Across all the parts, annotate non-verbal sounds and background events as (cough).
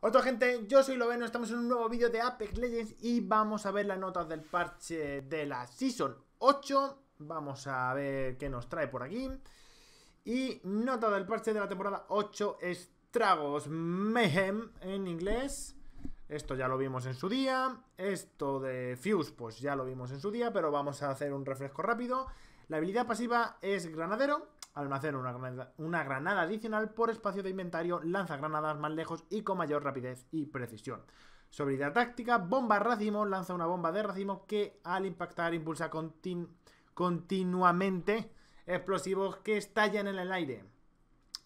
Hola gente, yo soy Loveno, estamos en un nuevo vídeo de Apex Legends y vamos a ver las notas del parche de la Season 8 Vamos a ver qué nos trae por aquí Y nota del parche de la temporada 8 Estragos Mehem en inglés Esto ya lo vimos en su día Esto de Fuse pues ya lo vimos en su día Pero vamos a hacer un refresco rápido La habilidad pasiva es Granadero al una granada, una granada adicional por espacio de inventario, lanza granadas más lejos y con mayor rapidez y precisión. Sobriedad táctica, bomba racimo, lanza una bomba de racimo que al impactar impulsa continuamente explosivos que estallan en el aire.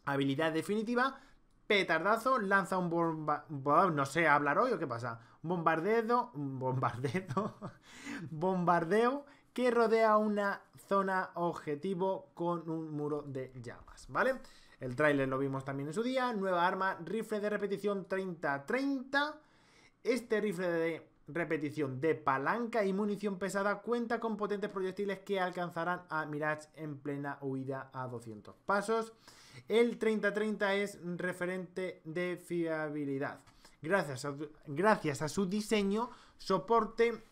Habilidad definitiva, petardazo, lanza un bomba... No sé, ¿hablar hoy o qué pasa? Bombardeo... Bombardeo... (laughs) bombardeo que rodea una zona objetivo con un muro de llamas, ¿vale? El tráiler lo vimos también en su día, nueva arma, rifle de repetición 30-30, este rifle de repetición de palanca y munición pesada cuenta con potentes proyectiles que alcanzarán a Mirage en plena huida a 200 pasos. El 30-30 es referente de fiabilidad. gracias a su diseño, soporte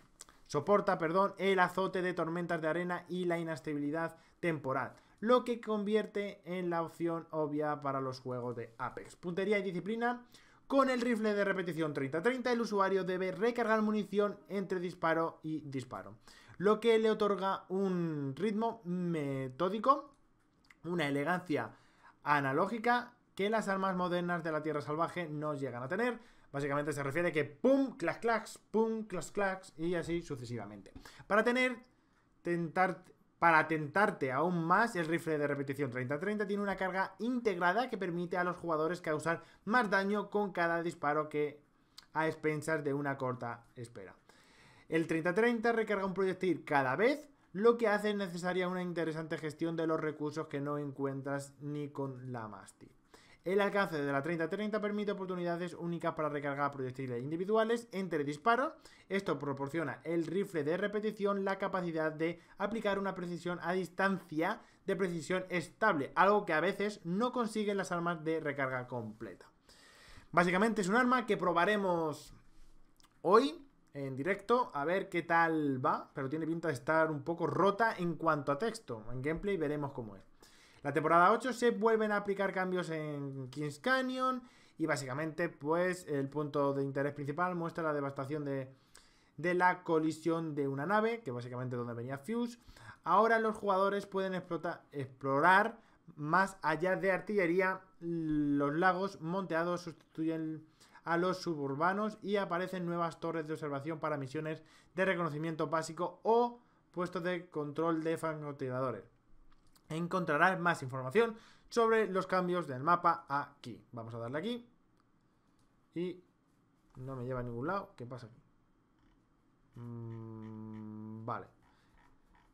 soporta perdón, el azote de tormentas de arena y la inestabilidad temporal, lo que convierte en la opción obvia para los juegos de Apex. Puntería y disciplina. Con el rifle de repetición 30-30 el usuario debe recargar munición entre disparo y disparo, lo que le otorga un ritmo metódico, una elegancia analógica que las armas modernas de la Tierra Salvaje no llegan a tener, Básicamente se refiere que pum, clac clacs, pum, clac clacs y así sucesivamente. Para tener, para tentarte aún más, el rifle de repetición 30-30 tiene una carga integrada que permite a los jugadores causar más daño con cada disparo que a expensas de una corta espera. El 30-30 recarga un proyectil cada vez, lo que hace necesaria una interesante gestión de los recursos que no encuentras ni con la mastic. El alcance de la 30-30 permite oportunidades únicas para recargar proyectiles individuales entre disparos. Esto proporciona el rifle de repetición la capacidad de aplicar una precisión a distancia de precisión estable, algo que a veces no consiguen las armas de recarga completa. Básicamente es un arma que probaremos hoy en directo a ver qué tal va, pero tiene pinta de estar un poco rota en cuanto a texto. En gameplay veremos cómo es. La temporada 8 se vuelven a aplicar cambios en Kings Canyon y básicamente pues el punto de interés principal muestra la devastación de, la colisión de una nave, que básicamente es donde venía Fuse. Ahora los jugadores pueden explorar más allá de artillería, los lagos monteados sustituyen a los suburbanos y aparecen nuevas torres de observación para misiones de reconocimiento básico o puestos de control de francotiradores encontrarás más información sobre los cambios del mapa aquí. Vamos a darle aquí. Y no me lleva a ningún lado. ¿Qué pasa aquí? Mm, vale.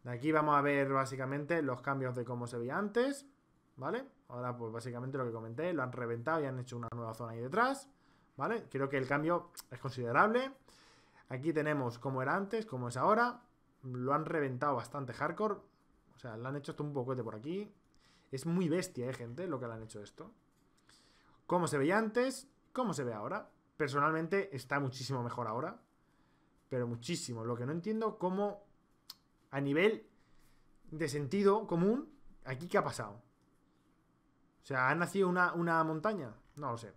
De aquí vamos a ver básicamente los cambios de cómo se veía antes. ¿Vale? Ahora pues básicamente lo que comenté, lo han reventado y han hecho una nueva zona ahí detrás. ¿Vale? Creo que el cambio es considerable. Aquí tenemos cómo era antes, cómo es ahora. Lo han reventado bastante hardcore. O sea, le han hecho esto un poco de por aquí. Es muy bestia, ¿eh, gente? Lo que le han hecho esto. Cómo se veía antes, cómo se ve ahora. Personalmente está muchísimo mejor ahora. Pero muchísimo. Lo que no entiendo cómo a nivel de sentido común, aquí qué ha pasado. O sea, ¿ha nacido una, montaña? No lo sé.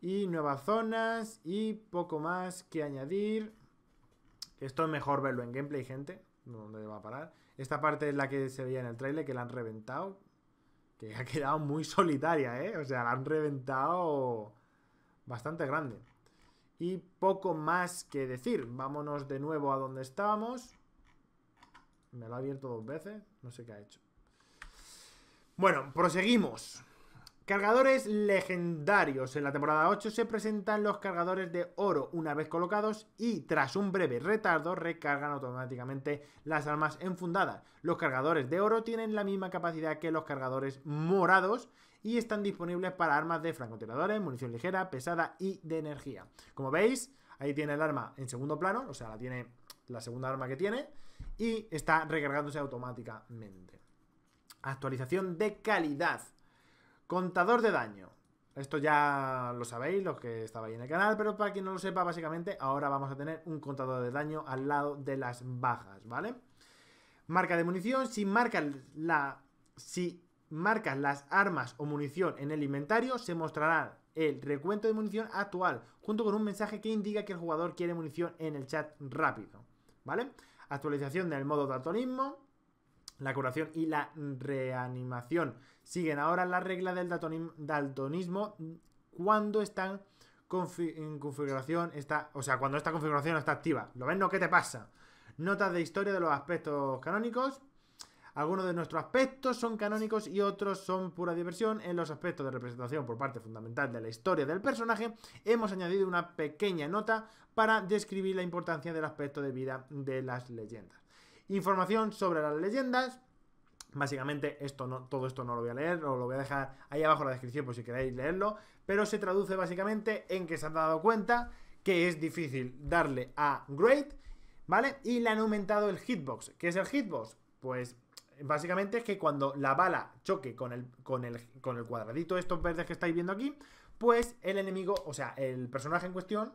Y nuevas zonas y poco más que añadir. Esto es mejor verlo en gameplay, gente. ¿Dónde va a parar. Esta parte es la que se veía en el trailer, que la han reventado. Que ha quedado muy solitaria, ¿eh? O sea, la han reventado bastante grande. Y poco más que decir. Vámonos de nuevo a donde estábamos. Me lo ha abierto dos veces. No sé qué ha hecho. Bueno, proseguimos. Cargadores legendarios. En la temporada 8 se presentan los cargadores de oro una vez colocados y tras un breve retardo recargan automáticamente las armas enfundadas. Los cargadores de oro tienen la misma capacidad que los cargadores morados y están disponibles para armas de francotiradores, munición ligera, pesada y de energía. Como veis, ahí tiene el arma en segundo plano, o sea, la tiene la segunda arma que tiene y está recargándose automáticamente. Actualización de calidad. Contador de daño. Esto ya lo sabéis, los que estabais en el canal, pero para quien no lo sepa, básicamente ahora vamos a tener un contador de daño al lado de las bajas, ¿vale? Marca de munición, si marcas, la, si marcas las armas o munición en el inventario, se mostrará el recuento de munición actual, junto con un mensaje que indica que el jugador quiere munición en el chat rápido, ¿vale? Actualización del modo de autorismo. La curación y la reanimación siguen ahora la regla del daltonismo cuando están en configuración está, o sea, cuando esta configuración está activa. ¿Lo ven, No, ¿qué te pasa? Notas de historia de los aspectos canónicos. Algunos de nuestros aspectos son canónicos y otros son pura diversión. En los aspectos de representación por parte fundamental de la historia del personaje, hemos añadido una pequeña nota para describir la importancia del aspecto de vida de las leyendas. Información sobre las leyendas. Básicamente, esto no, todo esto no lo voy a leer, os lo voy a dejar ahí abajo en la descripción por si queréis leerlo. Pero se traduce básicamente en que se han dado cuenta que es difícil darle a Great, ¿vale? Y le han aumentado el hitbox. ¿Qué es el hitbox? Pues básicamente es que cuando la bala choque con el, con el, con el cuadradito estos verdes que estáis viendo aquí, pues el enemigo, o sea, el personaje en cuestión,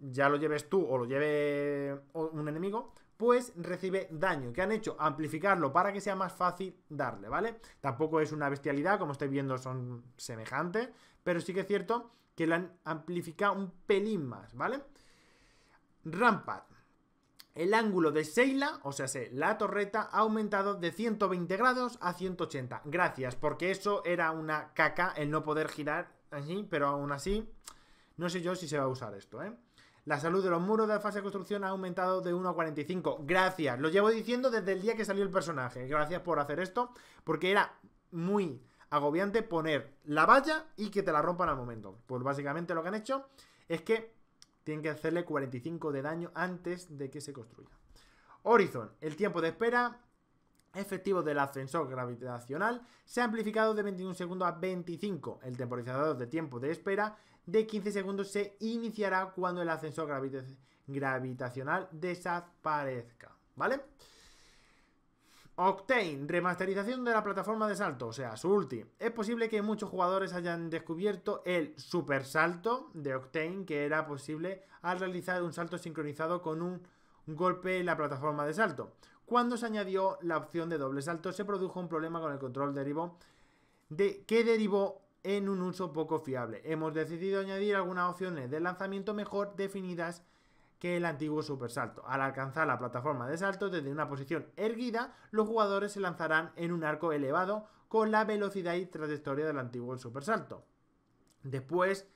ya lo lleves tú o lo lleve un enemigo, pues recibe daño. que han hecho? Amplificarlo para que sea más fácil darle, ¿vale? Tampoco es una bestialidad, como estáis viendo son semejantes, pero sí que es cierto que la han amplificado un pelín más, ¿vale? Rampad, El ángulo de Seila, o sea, sé, la torreta, ha aumentado de 120 grados a 180. Gracias, porque eso era una caca el no poder girar así, pero aún así, no sé yo si se va a usar esto, ¿eh? La salud de los muros de la fase de construcción ha aumentado de 1 a 45. Gracias. Lo llevo diciendo desde el día que salió el personaje. Gracias por hacer esto. Porque era muy agobiante poner la valla y que te la rompan al momento. Pues básicamente lo que han hecho es que tienen que hacerle 45 de daño antes de que se construya. Horizon, el tiempo de espera efectivo del ascensor gravitacional se ha amplificado de 21 segundos a 25. El temporizador de tiempo de espera de 15 segundos se iniciará cuando el ascensor gravitacional desaparezca. ¿Vale? Octane, remasterización de la plataforma de salto, o sea, su ulti. Es posible que muchos jugadores hayan descubierto el super salto de Octane, que era posible al realizar un salto sincronizado con un golpe en la plataforma de salto. Cuando se añadió la opción de doble salto, se produjo un problema con el control derivó de, que derivó en un uso poco fiable. Hemos decidido añadir algunas opciones de lanzamiento mejor definidas que el antiguo supersalto. Al alcanzar la plataforma de salto desde una posición erguida, los jugadores se lanzarán en un arco elevado con la velocidad y trayectoria del antiguo supersalto. Después,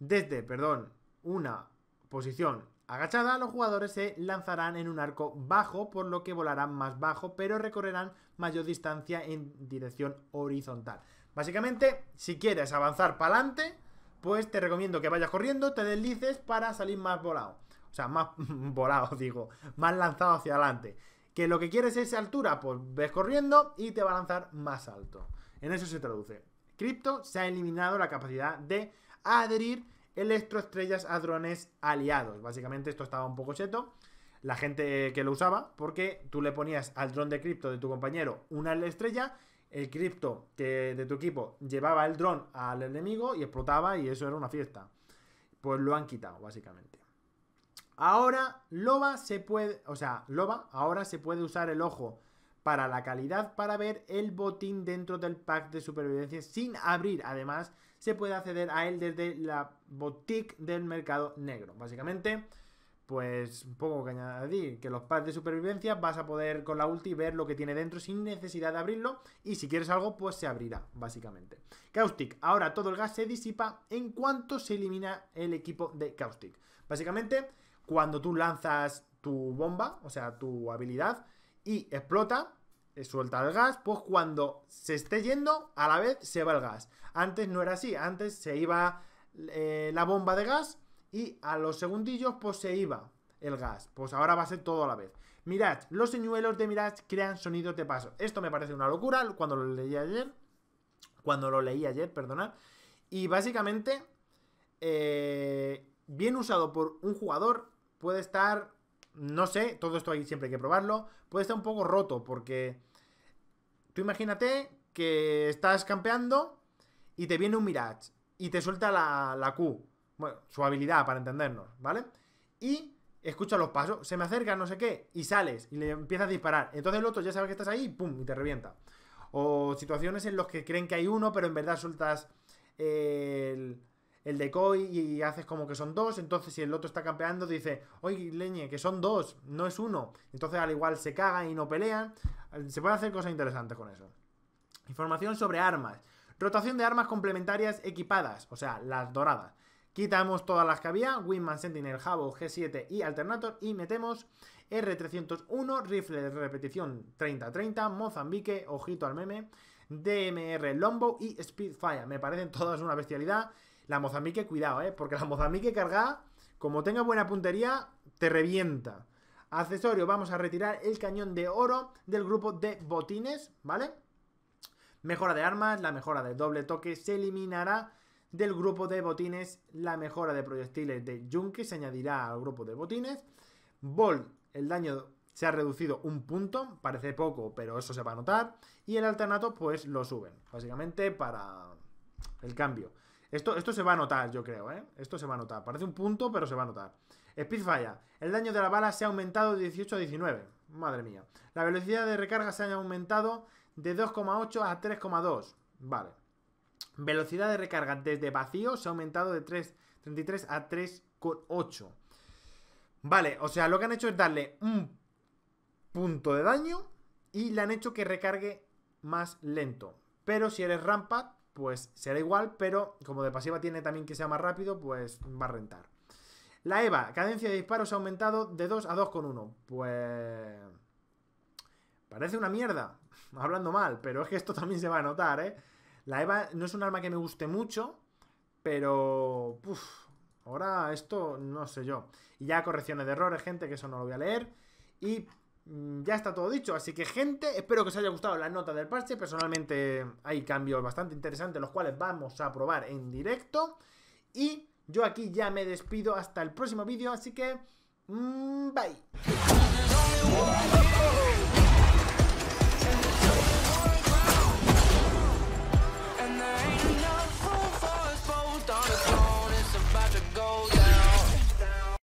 desde, perdón, una posición agachada, los jugadores se lanzarán en un arco bajo, por lo que volarán más bajo, pero recorrerán mayor distancia en dirección horizontal. Básicamente, si quieres avanzar para adelante, pues te recomiendo que vayas corriendo, te deslices para salir más volado. O sea, más (laughs) volado, digo, más lanzado hacia adelante. Que lo que quieres es altura, pues ves corriendo y te va a lanzar más alto. En eso se traduce. Crypto se ha eliminado la capacidad de adherir electroestrellas a drones aliados. Básicamente esto estaba un poco cheto. La gente que lo usaba, porque tú le ponías al dron de cripto de tu compañero una estrella, el cripto que de tu equipo llevaba el dron al enemigo y explotaba y eso era una fiesta. Pues lo han quitado, básicamente. Ahora, Loba se puede, o sea, Loba, ahora se puede usar el ojo para la calidad para ver el botín dentro del pack de supervivencia sin abrir. Además, se puede acceder a él desde la boutique del mercado negro. Básicamente, pues un poco que añadir, que los packs de supervivencia vas a poder con la ulti ver lo que tiene dentro sin necesidad de abrirlo y si quieres algo pues se abrirá, básicamente. Caustic, ahora todo el gas se disipa en cuanto se elimina el equipo de Caustic. Básicamente, cuando tú lanzas tu bomba, o sea, tu habilidad, y explota, eh, suelta el gas, pues cuando se esté yendo, a la vez se va el gas. Antes no era así, antes se iba eh, la bomba de gas y a los segundillos pues se iba el gas. Pues ahora va a ser todo a la vez. Mirad, los señuelos de Mirage crean sonidos de paso. Esto me parece una locura cuando lo leí ayer. Cuando lo leí ayer, perdonad. Y básicamente, eh, bien usado por un jugador, puede estar no sé, todo esto ahí siempre hay que probarlo. Puede estar un poco roto porque tú imagínate que estás campeando y te viene un Mirage y te suelta la, la Q. Bueno, su habilidad para entendernos, ¿vale? Y escucha los pasos, se me acerca, no sé qué, y sales y le empiezas a disparar. Entonces el otro ya sabe que estás ahí, ¡pum! y te revienta. O situaciones en las que creen que hay uno, pero en verdad sueltas el el decoy y haces como que son dos, entonces si el otro está campeando dice, oye, leñe, que son dos, no es uno. Entonces al igual se cagan y no pelean. Se puede hacer cosas interesantes con eso. Información sobre armas. Rotación de armas complementarias equipadas, o sea, las doradas. Quitamos todas las que había, Winman, Sentinel, Jabo, G7 y Alternator y metemos R301, rifle de repetición 30-30, Mozambique, ojito al meme, DMR Lombo y Speedfire. Me parecen todas una bestialidad. La Mozambique, cuidado, ¿eh? Porque la Mozambique carga como tenga buena puntería, te revienta. Accesorio, vamos a retirar el cañón de oro del grupo de botines, ¿vale? Mejora de armas, la mejora del doble toque se eliminará del grupo de botines. La mejora de proyectiles de yunque se añadirá al grupo de botines. Bolt, el daño se ha reducido un punto, parece poco, pero eso se va a notar. Y el alternato, pues lo suben, básicamente para el cambio. Esto, se va a notar, yo creo, ¿eh? Esto se va a notar. Parece un punto, pero se va a notar. Speed El daño de la bala se ha aumentado de 18 a 19. Madre mía. La velocidad de recarga se ha aumentado de 2,8 a 3,2. Vale. Velocidad de recarga desde vacío se ha aumentado de 3, 33 a 3,8. Vale, o sea, lo que han hecho es darle un punto de daño y le han hecho que recargue más lento. Pero si eres rampa, pues será igual, pero como de pasiva tiene también que sea más rápido, pues va a rentar. La EVA, cadencia de disparos ha aumentado de 2 a 2,1. Pues... Parece una mierda, (laughs) hablando mal, pero es que esto también se va a notar, ¿eh? La EVA no es un arma que me guste mucho, pero... Uf, ahora esto no sé yo. Y ya correcciones de errores, gente, que eso no lo voy a leer. Y Mm, ya está todo dicho. Así que, gente, espero que os haya gustado la nota del parche. Personalmente hay cambios bastante interesantes, los cuales vamos a probar en directo. Y yo aquí ya me despido hasta el próximo vídeo, así que... Mm, bye.